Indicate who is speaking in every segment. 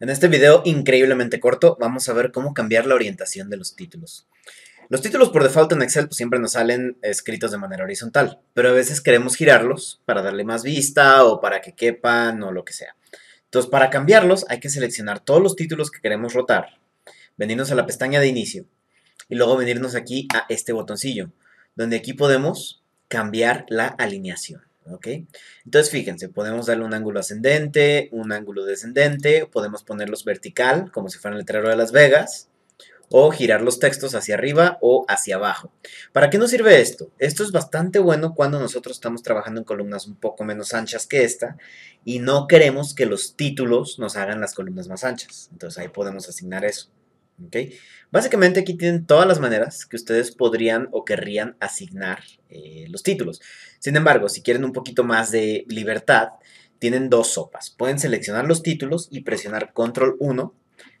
Speaker 1: En este video increíblemente corto vamos a ver cómo cambiar la orientación de los títulos. Los títulos por default en Excel pues, siempre nos salen escritos de manera horizontal, pero a veces queremos girarlos para darle más vista o para que quepan o lo que sea. Entonces para cambiarlos hay que seleccionar todos los títulos que queremos rotar, venirnos a la pestaña de inicio y luego venirnos aquí a este botoncillo, donde aquí podemos cambiar la alineación. Entonces fíjense, podemos darle un ángulo ascendente, un ángulo descendente, podemos ponerlos vertical, como si fuera el letrero de Las Vegas, o girar los textos hacia arriba o hacia abajo. ¿Para qué nos sirve esto? Esto es bastante bueno cuando nosotros estamos trabajando en columnas un poco menos anchas que esta y no queremos que los títulos nos hagan las columnas más anchas. Entonces ahí podemos asignar eso. Básicamente aquí tienen todas las maneras que ustedes podrían o querrían asignar eh, los títulos. Sin embargo, si quieren un poquito más de libertad, tienen dos sopas. Pueden seleccionar los títulos y presionar control 1.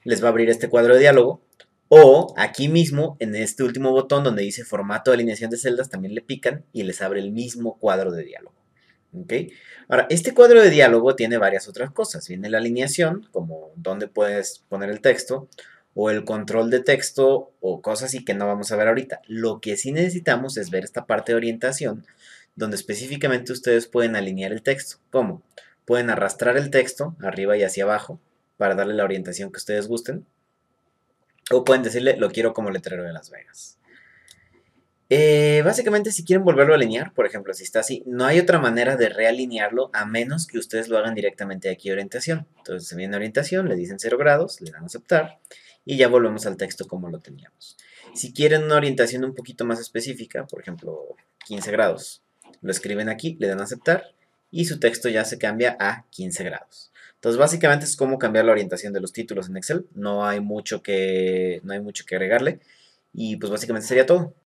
Speaker 1: Les va a abrir este cuadro de diálogo. O aquí mismo, en este último botón donde dice formato de alineación de celdas, también le pican y les abre el mismo cuadro de diálogo. Ahora, este cuadro de diálogo tiene varias otras cosas. Viene la alineación, como dónde puedes poner el texto, o el control de texto o cosas así que no vamos a ver ahorita. Lo que sí necesitamos es ver esta parte de orientación donde específicamente ustedes pueden alinear el texto. ¿Cómo? Pueden arrastrar el texto arriba y hacia abajo para darle la orientación que ustedes gusten. O pueden decirle, lo quiero como letrero de Las Vegas. Eh, básicamente, si quieren volverlo a alinear, por ejemplo, si está así, no hay otra manera de realinearlo a menos que ustedes lo hagan directamente aquí orientación. Entonces se viene orientación, le dicen 0 grados, le dan aceptar y ya volvemos al texto como lo teníamos. Si quieren una orientación un poquito más específica, por ejemplo 15 grados, lo escriben aquí, le dan a aceptar y su texto ya se cambia a 15 grados. Entonces básicamente es cómo cambiar la orientación de los títulos en Excel, no hay mucho que, no hay mucho que agregarle y pues básicamente sería todo.